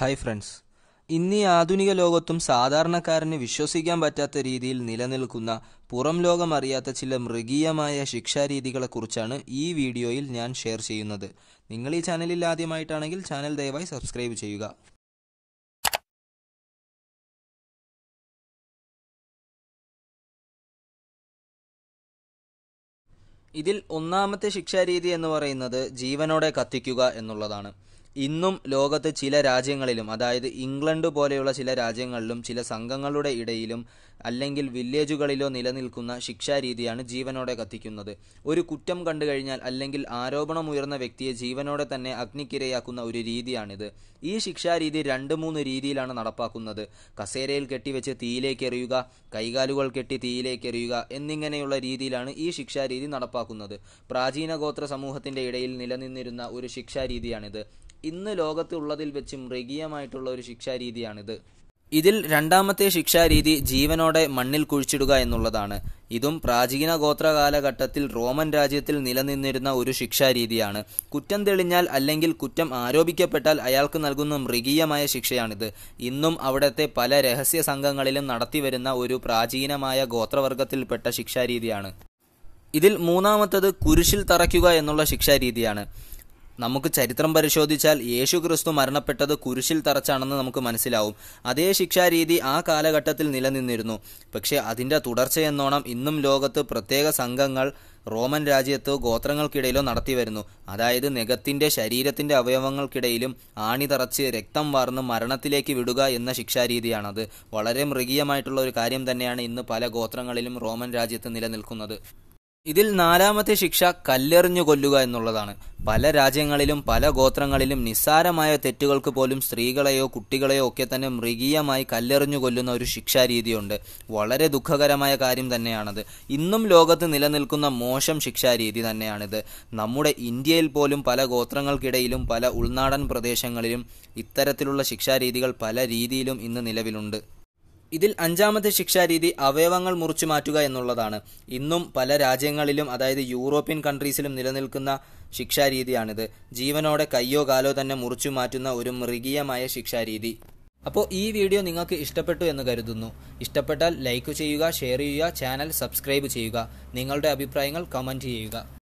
hi friends ഇന്ന് ഈ ആധുനിക ലോകത്തും സാധാരണക്കാരന് വിശ്വസിക്കാൻ പറ്റാത്ത രീതിയിൽ നിലനിൽക്കുന്ന പുറം ലോകമറിയാത്ത ചില മൃഗീയമായ ശിക്ഷാരീതികളെക്കുറിച്ചാണ് ഈ വീഡിയോയിൽ ഞാൻ ഷെയർ ചെയ്യുന്നത് നിങ്ങൾ ഈ ചാനലിൽ ആദ്യമായിട്ടാണെങ്കിൽ ചാനൽ ദയവായി സബ്സ്ക്രൈബ് ചെയ്യുക ഇതിൽ ഒന്നാമത്തെ ശിക്ഷാരീതി എന്ന് പറയുന്നത് ജീവനോടെ കത്തിക്കുക എന്നുള്ളതാണ് ഇന്നും ലോകത്ത് ചില രാജ്യങ്ങളിലും അതായത് ഇംഗ്ലണ്ട് പോലെയുള്ള ചില രാജ്യങ്ങളിലും ചില സംഘങ്ങളുടെ ഇടയിലും അല്ലെങ്കിൽ വില്ലേജുകളിലോ നിലനിൽക്കുന്ന ശിക്ഷാരീതിയാണ് ജീവനോടെ കത്തിക്കുന്നത് ഒരു കുറ്റം കണ്ടു കഴിഞ്ഞാൽ അല്ലെങ്കിൽ ആരോപണമുയർന്ന വ്യക്തിയെ ജീവനോടെ തന്നെ അഗ്നിക്കിരയാക്കുന്ന ഒരു രീതിയാണിത് ഈ ശിക്ഷാരീതി രണ്ട് മൂന്ന് രീതിയിലാണ് നടപ്പാക്കുന്നത് കസേരയിൽ കെട്ടിവെച്ച് എറിയുക കൈകാലുകൾ കെട്ടി തീയിലേക്ക് എറിയുക എന്നിങ്ങനെയുള്ള രീതിയിലാണ് ഈ ശിക്ഷാരീതി നടപ്പാക്കുന്നത് പ്രാചീന ഗോത്ര സമൂഹത്തിൻ്റെ ഇടയിൽ നിലനിന്നിരുന്ന ഒരു ശിക്ഷാരീതിയാണിത് ഇന്ന് ലോകത്തുള്ളതിൽ വെച്ച് മൃഗീയമായിട്ടുള്ള ഒരു ശിക്ഷാരീതിയാണിത് ഇതിൽ രണ്ടാമത്തെ ശിക്ഷാരീതി ജീവനോടെ മണ്ണിൽ കുഴിച്ചിടുക എന്നുള്ളതാണ് ഇതും പ്രാചീന ഗോത്ര കാലഘട്ടത്തിൽ റോമൻ രാജ്യത്തിൽ നിലനിന്നിരുന്ന ഒരു ശിക്ഷാരീതിയാണ് കുറ്റം തെളിഞ്ഞാൽ അല്ലെങ്കിൽ കുറ്റം ആരോപിക്കപ്പെട്ടാൽ അയാൾക്ക് നൽകുന്ന മൃഗീയമായ ശിക്ഷയാണിത് ഇന്നും അവിടത്തെ പല രഹസ്യ സംഘങ്ങളിലും നടത്തിവരുന്ന ഒരു പ്രാചീനമായ ഗോത്രവർഗത്തിൽപ്പെട്ട ശിക്ഷാരീതിയാണ് ഇതിൽ മൂന്നാമത്തത് കുരിശിൽ തറയ്ക്കുക എന്നുള്ള ശിക്ഷാരീതിയാണ് നമുക്ക് ചരിത്രം പരിശോധിച്ചാൽ യേശു ക്രിസ്തു മരണപ്പെട്ടത് കുരിശിൽ തറച്ചാണെന്ന് നമുക്ക് മനസ്സിലാവും അതേ ശിക്ഷാരീതി ആ കാലഘട്ടത്തിൽ നിലനിന്നിരുന്നു പക്ഷേ അതിൻ്റെ തുടർച്ചയെന്നോണം ഇന്നും ലോകത്ത് പ്രത്യേക സംഘങ്ങൾ റോമൻ രാജ്യത്തോ ഗോത്രങ്ങൾക്കിടയിലോ വരുന്നു അതായത് നെഗത്തിൻ്റെ ശരീരത്തിന്റെ അവയവങ്ങൾക്കിടയിലും ആണി തറച്ച് രക്തം വാർന്ന് മരണത്തിലേക്ക് വിടുക എന്ന ശിക്ഷാരീതിയാണത് വളരെ മൃഗീയമായിട്ടുള്ള ഒരു കാര്യം തന്നെയാണ് ഇന്ന് പല ഗോത്രങ്ങളിലും റോമൻ രാജ്യത്ത് നിലനിൽക്കുന്നത് ഇതിൽ നാലാമത്തെ ശിക്ഷ കല്ലെറിഞ്ഞു കൊല്ലുക എന്നുള്ളതാണ് പല രാജ്യങ്ങളിലും പല ഗോത്രങ്ങളിലും നിസ്സാരമായ തെറ്റുകൾക്ക് പോലും സ്ത്രീകളെയോ കുട്ടികളെയോ ഒക്കെ തന്നെ മൃഗീയമായി കല്ലെറിഞ്ഞു കൊല്ലുന്ന ഒരു ശിക്ഷാരീതിയുണ്ട് വളരെ ദുഃഖകരമായ കാര്യം തന്നെയാണത് ഇന്നും ലോകത്ത് നിലനിൽക്കുന്ന മോശം ശിക്ഷാരീതി തന്നെയാണിത് നമ്മുടെ ഇന്ത്യയിൽ പോലും പല ഗോത്രങ്ങൾക്കിടയിലും പല ഉൾനാടൻ പ്രദേശങ്ങളിലും ഇത്തരത്തിലുള്ള ശിക്ഷാരീതികൾ പല രീതിയിലും ഇന്ന് നിലവിലുണ്ട് ഇതിൽ അഞ്ചാമത്തെ ശിക്ഷാരീതി അവയവങ്ങൾ മുറിച്ചു മാറ്റുക എന്നുള്ളതാണ് ഇന്നും പല രാജ്യങ്ങളിലും അതായത് യൂറോപ്യൻ കൺട്രീസിലും നിലനിൽക്കുന്ന ശിക്ഷാരീതിയാണിത് ജീവനോടെ കയ്യോ കാലോ തന്നെ മുറിച്ചു മാറ്റുന്ന ഒരു മൃഗീയമായ ശിക്ഷാരീതി അപ്പോൾ ഈ വീഡിയോ നിങ്ങൾക്ക് ഇഷ്ടപ്പെട്ടു എന്ന് കരുതുന്നു ഇഷ്ടപ്പെട്ടാൽ ലൈക്ക് ചെയ്യുക ഷെയർ ചെയ്യുക ചാനൽ സബ്സ്ക്രൈബ് ചെയ്യുക നിങ്ങളുടെ അഭിപ്രായങ്ങൾ കമൻറ്റ് ചെയ്യുക